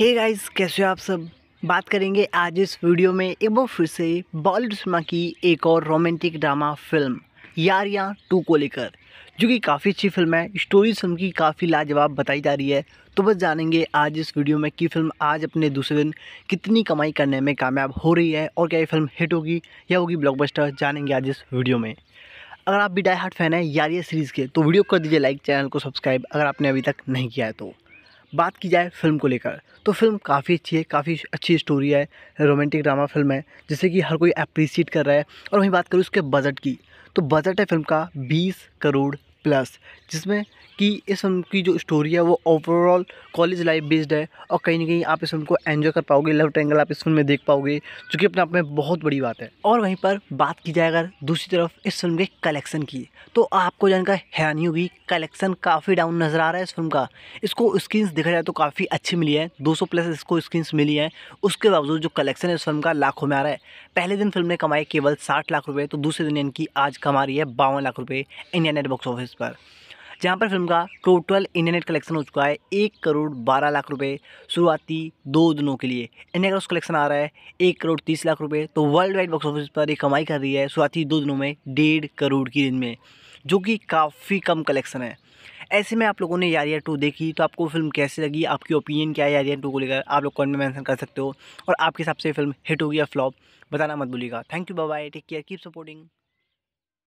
hey guys कैसे हो आप सब बात करेंगे आज इस वीडियो में एक बार फिर से बॉलीवुड सिनेमा की एक और रोमांटिक ड्रामा फिल्म यार या टू को लेकर जो कि काफ़ी अच्छी फिल्म है स्टोरी फिल्म की काफ़ी लाजवाब बताई जा रही है तो बस जानेंगे आज इस वीडियो में कि फिल्म आज अपने दूसरे दिन कितनी कमाई करने में कामयाब हो रही है और क्या ये फिल्म हिट होगी या होगी ब्लॉकबस्टर जानेंगे आज इस वीडियो में अगर आप भी डाई हार्ट फैन है यारिया सीरीज़ के तो वीडियो कर दीजिए लाइक चैनल को सब्सक्राइब अगर आपने अभी तक नहीं किया है तो बात की जाए फिल्म को लेकर तो फिल्म काफ़ी अच्छी है काफ़ी अच्छी स्टोरी है रोमांटिक ड्रामा फिल्म है जिसे कि हर कोई अप्रिसिएट कर रहा है और वहीं बात करूँ उसके बजट की तो बजट है फिल्म का बीस करोड़ प्लस जिसमें कि इस फिल्म की जो स्टोरी है वो ओवरऑल कॉलेज लाइफ बेस्ड है और कहीं ना कहीं आप इस फिल्म को एंजॉय कर पाओगे लव ट्रैंगल आप इस फिल्म में देख पाओगे जो कि अपने आप में बहुत बड़ी बात है और वहीं पर बात की जाए अगर दूसरी तरफ इस फिल्म के कलेक्शन की तो आपको जानकर हैरानी होगी कलेक्शन काफ़ी डाउन नज़र आ रहा है इस फिल्म का इसको स्क्रीन्स देखा जाए तो काफ़ी अच्छी मिली है दो प्लस इसको स्क्रीन्स मिली हैं उसके बावजूद जो कलेक्शन है इस फिल्म का लाखों में आ रहा है पहले दिन फिल्म ने कमाई केवल साठ लाख रुपये तो दूसरे दिन इनकी आज कमा रही है बावन लाख रुपये India net box office page पर जहाँ पर फिल्म का टोटल इंटरनेट कलेक्शन हो चुका है एक करोड़ बारह लाख रुपए शुरुआती दो दिनों के लिए इंडिया का कलेक्शन आ रहा है एक करोड़ तीस लाख रुपए तो वर्ल्ड वाइड बॉक्स ऑफिस पर ये कमाई कर रही है शुरुआती दो दिनों में डेढ़ करोड़ की रेंज में जो कि काफ़ी कम कलेक्शन है ऐसे में आप लोगों ने यारिया टू देखी तो आपको फिल्म कैसी लगी आपकी ओपिनियन क्या है यारिया टू को लेकर आप लोग कमेंट में मैंशन कर सकते हो और आपके हिसाब से फिल्म हिट होगी या फ्लॉप बताना मत भूलिएगा thank you bye take care keep supporting